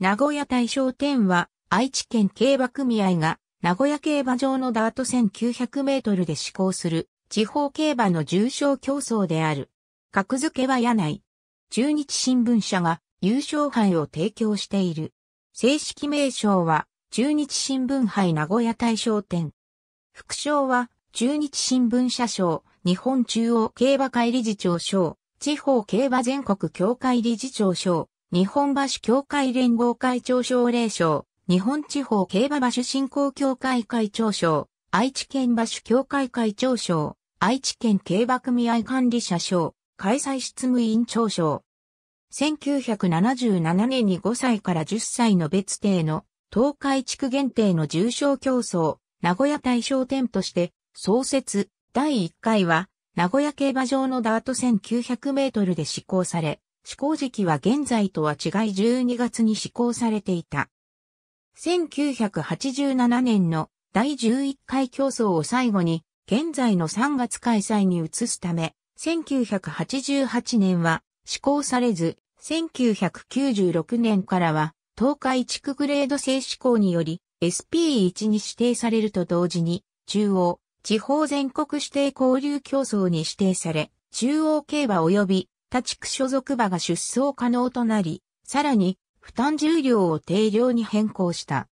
名古屋大賞典は、愛知県競馬組合が、名古屋競馬場のダート1900メートルで施行する、地方競馬の重賞競争である。格付けは屋内。中日新聞社が優勝杯を提供している。正式名称は、中日新聞杯名古屋大賞典。副賞は、中日新聞社賞、日本中央競馬会理事長賞、地方競馬全国協会理事長賞、日本橋協会連合会長奨励賞、日本地方競馬馬主振興協会会長賞、愛知県馬主協会会長賞、愛知県競馬組合管理者賞、開催執務委員長賞。1977年に5歳から10歳の別邸の東海地区限定の重賞競争、名古屋対象店として創設第1回は名古屋競馬場のダート1900メートルで施行され、施行時期は現在とは違い12月に施行されていた。1987年の第11回競争を最後に、現在の3月開催に移すため、1988年は施行されず、1996年からは、東海地区グレード制施行により、SP1 に指定されると同時に、中央、地方全国指定交流競争に指定され、中央競馬及び他地区所属馬が出走可能となり、さらに、負担重量を定量に変更した。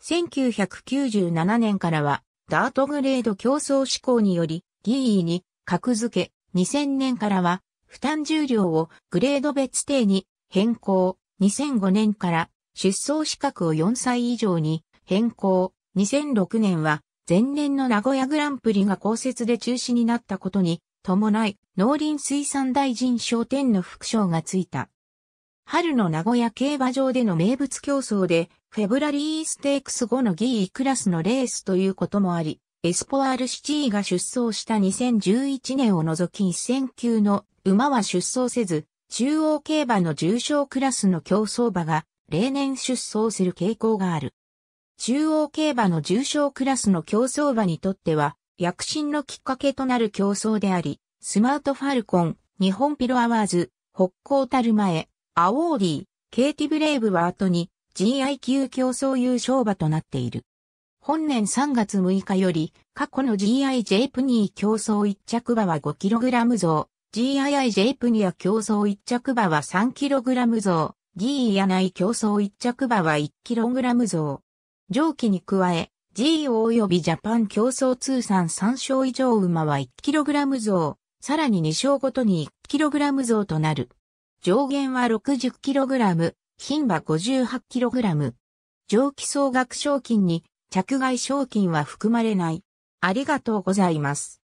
1997年からは、ダートグレード競争志向により、ギーに格付け、2000年からは、負担重量をグレード別定に変更、2005年から出走資格を4歳以上に変更、2006年は前年の名古屋グランプリが公設で中止になったことに伴い、農林水産大臣商店の副賞がついた。春の名古屋競馬場での名物競争で、フェブラリーステークス後のギークラスのレースということもあり、エスポアールシティが出走した2011年を除き1000級の馬は出走せず、中央競馬の重賞クラスの競争馬が例年出走する傾向がある。中央競馬の重賞クラスの競争馬にとっては、躍進のきっかけとなる競争であり、スマートファルコン、日本ピロアワーズ、北高たる前、アオーディ、ケイティブレイブは後に GIQ 競争優勝馬となっている。本年3月6日より、過去の GIJ プニー競争1着馬は 5kg 増、GIIJ プニア競争1着馬は 3kg 増、ギーヤナイ競争1着馬は 1kg 増。上記に加え、G 及びジャパン競争通算3勝以上馬は 1kg 増、さらに2勝ごとに 1kg 増となる。上限は 60kg、品は 58kg。上記総額賞金に着外賞金は含まれない。ありがとうございます。